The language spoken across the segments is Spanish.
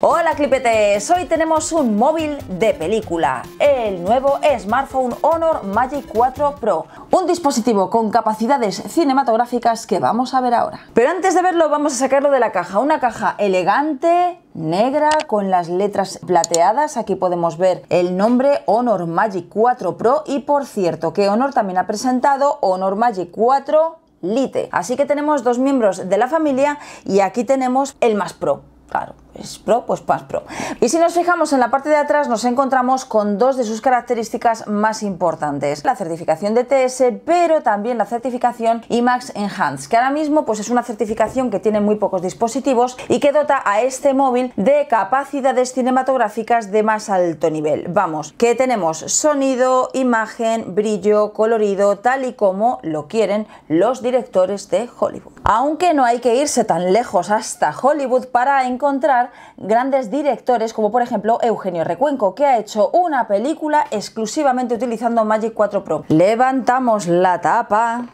Hola clipetes, hoy tenemos un móvil de película, el nuevo smartphone Honor Magic 4 Pro, un dispositivo con capacidades cinematográficas que vamos a ver ahora. Pero antes de verlo vamos a sacarlo de la caja, una caja elegante, negra con las letras plateadas. Aquí podemos ver el nombre Honor Magic 4 Pro y por cierto que Honor también ha presentado Honor Magic 4 Lite. Así que tenemos dos miembros de la familia y aquí tenemos el más pro, claro Pro, pues más Pro. Y si nos fijamos en la parte de atrás nos encontramos con dos de sus características más importantes, la certificación DTS, pero también la certificación IMAX Enhanced, que ahora mismo pues es una certificación que tiene muy pocos dispositivos y que dota a este móvil de capacidades cinematográficas de más alto nivel. Vamos, que tenemos sonido, imagen, brillo, colorido, tal y como lo quieren los directores de Hollywood. Aunque no hay que irse tan lejos hasta Hollywood para encontrar grandes directores como por ejemplo Eugenio Recuenco, que ha hecho una película exclusivamente utilizando Magic 4 Pro. Levantamos la tapa.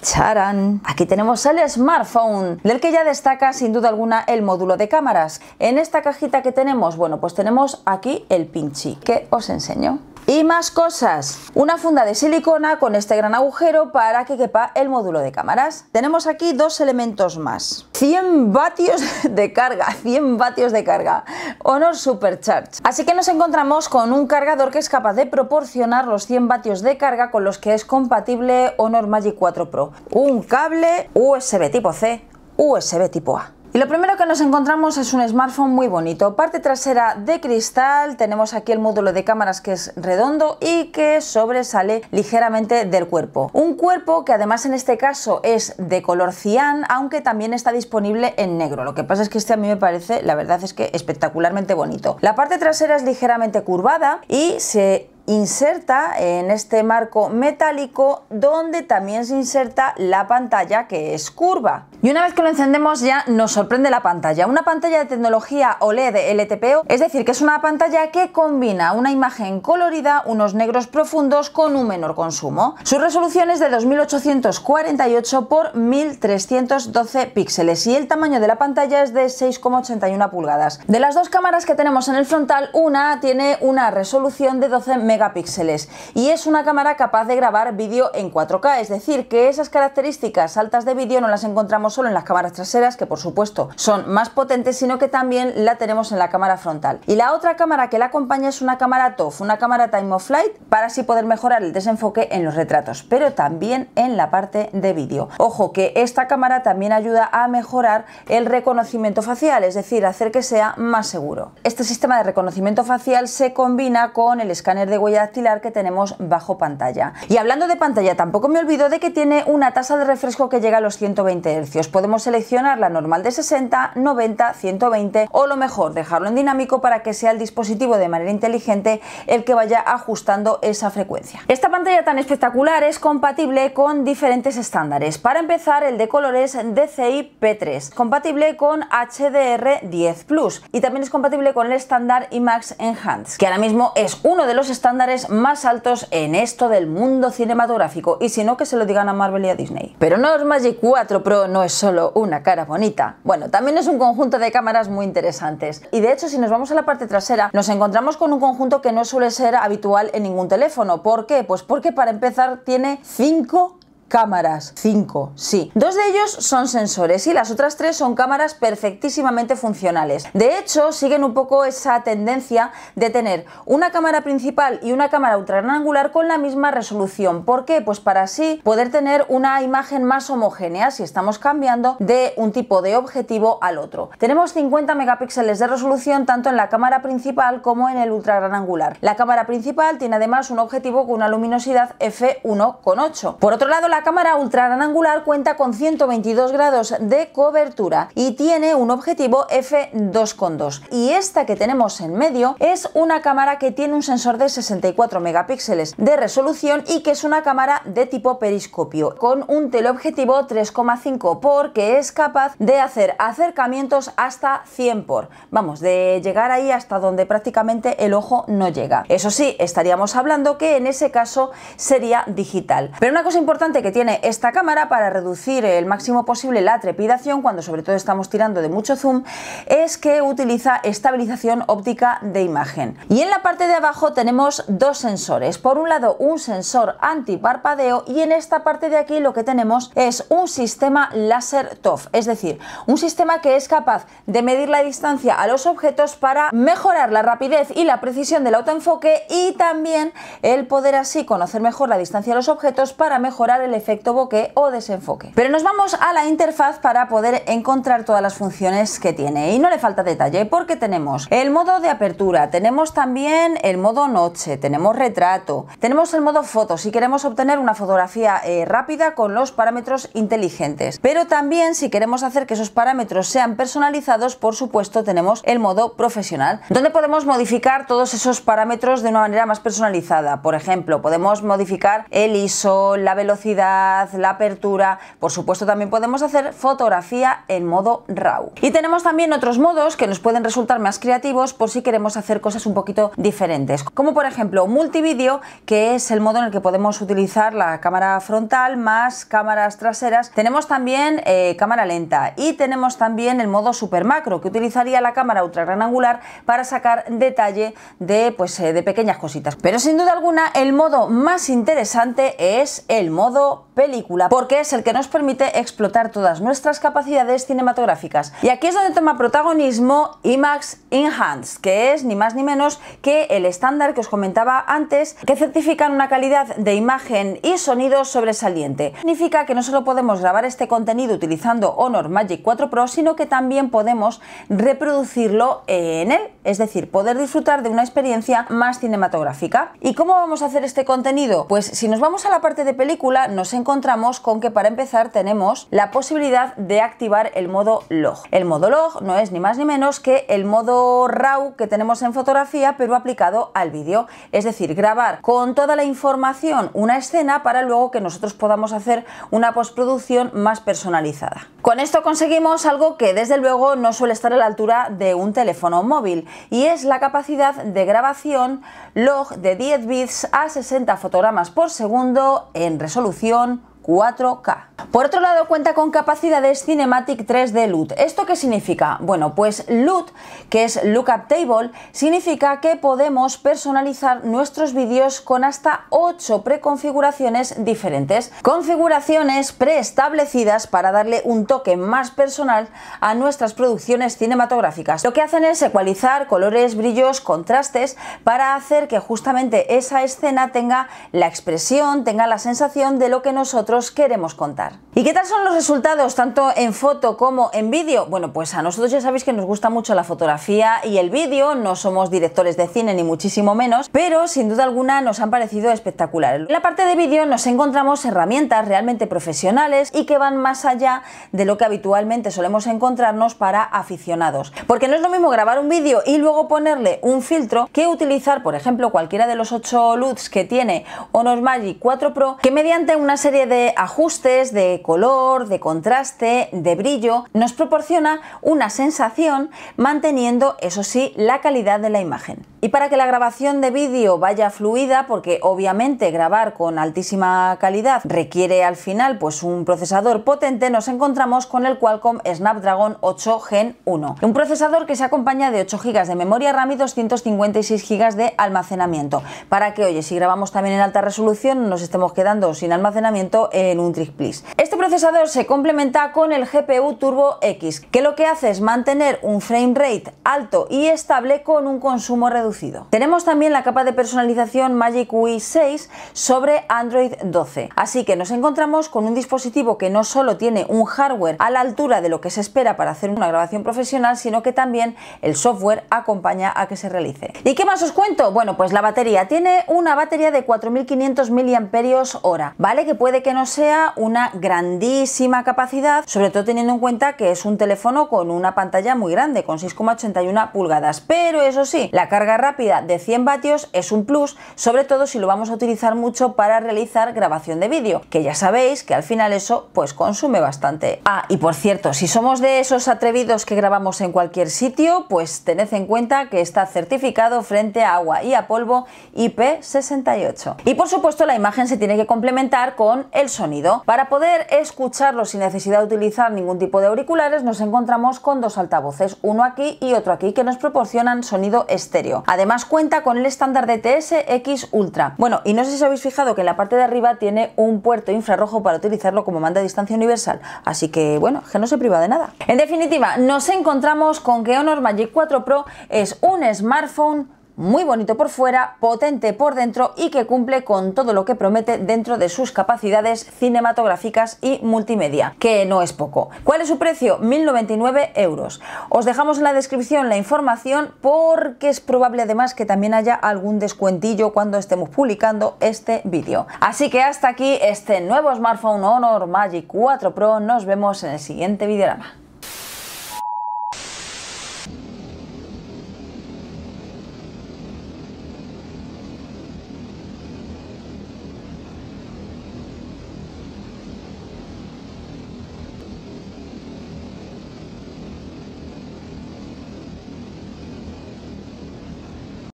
Charan. Aquí tenemos el smartphone, del que ya destaca sin duda alguna el módulo de cámaras. En esta cajita que tenemos, bueno, pues tenemos aquí el pinchi, que os enseño. Y más cosas. Una funda de silicona con este gran agujero para que quepa el módulo de cámaras. Tenemos aquí dos elementos más. 100 vatios de carga, 100 vatios de carga. Honor Supercharge. Así que nos encontramos con un cargador que es capaz de proporcionar los 100 vatios de carga con los que es compatible Honor Magic 4 Pro. Un cable USB tipo C, USB tipo A lo primero que nos encontramos es un smartphone muy bonito. Parte trasera de cristal, tenemos aquí el módulo de cámaras que es redondo y que sobresale ligeramente del cuerpo. Un cuerpo que además en este caso es de color cian, aunque también está disponible en negro. Lo que pasa es que este a mí me parece, la verdad es que espectacularmente bonito. La parte trasera es ligeramente curvada y se inserta en este marco metálico donde también se inserta la pantalla que es curva. Y una vez que lo encendemos ya nos sorprende la pantalla. Una pantalla de tecnología OLED LTPO, es decir, que es una pantalla que combina una imagen colorida, unos negros profundos con un menor consumo. Su resolución es de 2848 por 1312 píxeles y el tamaño de la pantalla es de 6,81 pulgadas. De las dos cámaras que tenemos en el frontal, una tiene una resolución de 12 megapíxeles megapíxeles y es una cámara capaz de grabar vídeo en 4K, es decir, que esas características altas de vídeo no las encontramos solo en las cámaras traseras, que por supuesto son más potentes, sino que también la tenemos en la cámara frontal. Y la otra cámara que la acompaña es una cámara TOF, una cámara Time of Flight, para así poder mejorar el desenfoque en los retratos, pero también en la parte de vídeo. Ojo que esta cámara también ayuda a mejorar el reconocimiento facial, es decir, hacer que sea más seguro. Este sistema de reconocimiento facial se combina con el escáner de huella que tenemos bajo pantalla. Y hablando de pantalla, tampoco me olvido de que tiene una tasa de refresco que llega a los 120 Hz. Podemos seleccionar la normal de 60, 90, 120 o lo mejor, dejarlo en dinámico para que sea el dispositivo de manera inteligente el que vaya ajustando esa frecuencia. Esta pantalla tan espectacular es compatible con diferentes estándares. Para empezar, el de colores DCI P3, compatible con HDR10 Plus y también es compatible con el estándar IMAX Enhanced, que ahora mismo es uno de los estándares más altos en esto del mundo cinematográfico y si no que se lo digan a Marvel y a Disney. Pero no es Magic 4 Pro no es solo una cara bonita, bueno, también es un conjunto de cámaras muy interesantes y de hecho si nos vamos a la parte trasera nos encontramos con un conjunto que no suele ser habitual en ningún teléfono. ¿Por qué? Pues porque para empezar tiene 5 cámaras, 5, sí. Dos de ellos son sensores y las otras tres son cámaras perfectísimamente funcionales. De hecho, siguen un poco esa tendencia de tener una cámara principal y una cámara ultranangular con la misma resolución. ¿Por qué? Pues para así poder tener una imagen más homogénea si estamos cambiando de un tipo de objetivo al otro. Tenemos 50 megapíxeles de resolución tanto en la cámara principal como en el ultra angular La cámara principal tiene además un objetivo con una luminosidad f1,8. Por otro lado, la la cámara angular cuenta con 122 grados de cobertura y tiene un objetivo f2.2. Y esta que tenemos en medio es una cámara que tiene un sensor de 64 megapíxeles de resolución y que es una cámara de tipo periscopio con un teleobjetivo 3,5 porque es capaz de hacer acercamientos hasta 100 por. Vamos, de llegar ahí hasta donde prácticamente el ojo no llega. Eso sí, estaríamos hablando que en ese caso sería digital. Pero una cosa importante que tiene esta cámara para reducir el máximo posible la trepidación, cuando sobre todo estamos tirando de mucho zoom, es que utiliza estabilización óptica de imagen. Y en la parte de abajo tenemos dos sensores. Por un lado, un sensor antiparpadeo y en esta parte de aquí lo que tenemos es un sistema láser TOF, es decir, un sistema que es capaz de medir la distancia a los objetos para mejorar la rapidez y la precisión del autoenfoque y también el poder así conocer mejor la distancia a los objetos para mejorar el efecto bokeh o desenfoque. Pero nos vamos a la interfaz para poder encontrar todas las funciones que tiene y no le falta detalle porque tenemos el modo de apertura, tenemos también el modo noche, tenemos retrato, tenemos el modo foto si queremos obtener una fotografía eh, rápida con los parámetros inteligentes, pero también si queremos hacer que esos parámetros sean personalizados por supuesto tenemos el modo profesional donde podemos modificar todos esos parámetros de una manera más personalizada, por ejemplo podemos modificar el ISO, la velocidad la apertura. Por supuesto también podemos hacer fotografía en modo RAW. Y tenemos también otros modos que nos pueden resultar más creativos por si queremos hacer cosas un poquito diferentes. Como por ejemplo multivideo, que es el modo en el que podemos utilizar la cámara frontal más cámaras traseras. Tenemos también eh, cámara lenta y tenemos también el modo super macro, que utilizaría la cámara ultra gran angular para sacar detalle de, pues, eh, de pequeñas cositas. Pero sin duda alguna el modo más interesante es el modo película porque es el que nos permite explotar todas nuestras capacidades cinematográficas. Y aquí es donde toma protagonismo IMAX Enhanced, que es ni más ni menos que el estándar que os comentaba antes, que certifican una calidad de imagen y sonido sobresaliente. Significa que no solo podemos grabar este contenido utilizando Honor Magic 4 Pro, sino que también podemos reproducirlo en él, es decir, poder disfrutar de una experiencia más cinematográfica. ¿Y cómo vamos a hacer este contenido? Pues si nos vamos a la parte de película, nos encontramos con que para empezar tenemos la posibilidad de activar el modo log. El modo log no es ni más ni menos que el modo RAW que tenemos en fotografía pero aplicado al vídeo, es decir, grabar con toda la información una escena para luego que nosotros podamos hacer una postproducción más personalizada. Con esto conseguimos algo que desde luego no suele estar a la altura de un teléfono móvil y es la capacidad de grabación log de 10 bits a 60 fotogramas por segundo en resolución atención 4K. Por otro lado, cuenta con capacidades Cinematic 3D LUT. ¿Esto qué significa? Bueno, pues LUT, que es Lookup Table, significa que podemos personalizar nuestros vídeos con hasta 8 preconfiguraciones diferentes. Configuraciones preestablecidas para darle un toque más personal a nuestras producciones cinematográficas. Lo que hacen es ecualizar colores, brillos, contrastes para hacer que justamente esa escena tenga la expresión, tenga la sensación de lo que nosotros queremos contar. ¿Y qué tal son los resultados tanto en foto como en vídeo? Bueno, pues a nosotros ya sabéis que nos gusta mucho la fotografía y el vídeo, no somos directores de cine ni muchísimo menos, pero sin duda alguna nos han parecido espectaculares. En la parte de vídeo nos encontramos herramientas realmente profesionales y que van más allá de lo que habitualmente solemos encontrarnos para aficionados. Porque no es lo mismo grabar un vídeo y luego ponerle un filtro que utilizar, por ejemplo, cualquiera de los 8 LUTs que tiene Honor Magic 4 Pro, que mediante una serie de ajustes, de color, de contraste, de brillo, nos proporciona una sensación manteniendo, eso sí, la calidad de la imagen. Y para que la grabación de vídeo vaya fluida, porque obviamente grabar con altísima calidad requiere al final pues un procesador potente, nos encontramos con el Qualcomm Snapdragon 8 Gen 1. Un procesador que se acompaña de 8 GB de memoria RAM y 256 GB de almacenamiento. Para que, oye, si grabamos también en alta resolución, nos estemos quedando sin almacenamiento en un please Este procesador se complementa con el GPU Turbo X, que lo que hace es mantener un frame rate alto y estable con un consumo reducido. Tenemos también la capa de personalización Magic wii 6 sobre Android 12, así que nos encontramos con un dispositivo que no solo tiene un hardware a la altura de lo que se espera para hacer una grabación profesional, sino que también el software acompaña a que se realice. ¿Y qué más os cuento? Bueno, pues la batería tiene una batería de 4500 mAh, ¿vale? Que puede que no sea una grandísima capacidad, sobre todo teniendo en cuenta que es un teléfono con una pantalla muy grande, con 6,81 pulgadas. Pero eso sí, la carga rápida de 100 vatios es un plus, sobre todo si lo vamos a utilizar mucho para realizar grabación de vídeo, que ya sabéis que al final eso pues consume bastante. Ah, y por cierto, si somos de esos atrevidos que grabamos en cualquier sitio, pues tened en cuenta que está certificado frente a agua y a polvo IP68. Y por supuesto la imagen se tiene que complementar con el sonido. Para poder escucharlo sin necesidad de utilizar ningún tipo de auriculares, nos encontramos con dos altavoces, uno aquí y otro aquí, que nos proporcionan sonido estéreo. Además cuenta con el estándar de tsx Ultra. Bueno, y no sé si habéis fijado que en la parte de arriba tiene un puerto infrarrojo para utilizarlo como manda a distancia universal, así que bueno, que no se priva de nada. En definitiva, nos encontramos con que Honor Magic 4 Pro es un smartphone muy bonito por fuera, potente por dentro y que cumple con todo lo que promete dentro de sus capacidades cinematográficas y multimedia, que no es poco. ¿Cuál es su precio? 1.099 euros. Os dejamos en la descripción la información porque es probable además que también haya algún descuentillo cuando estemos publicando este vídeo. Así que hasta aquí este nuevo smartphone Honor Magic 4 Pro. Nos vemos en el siguiente videorama.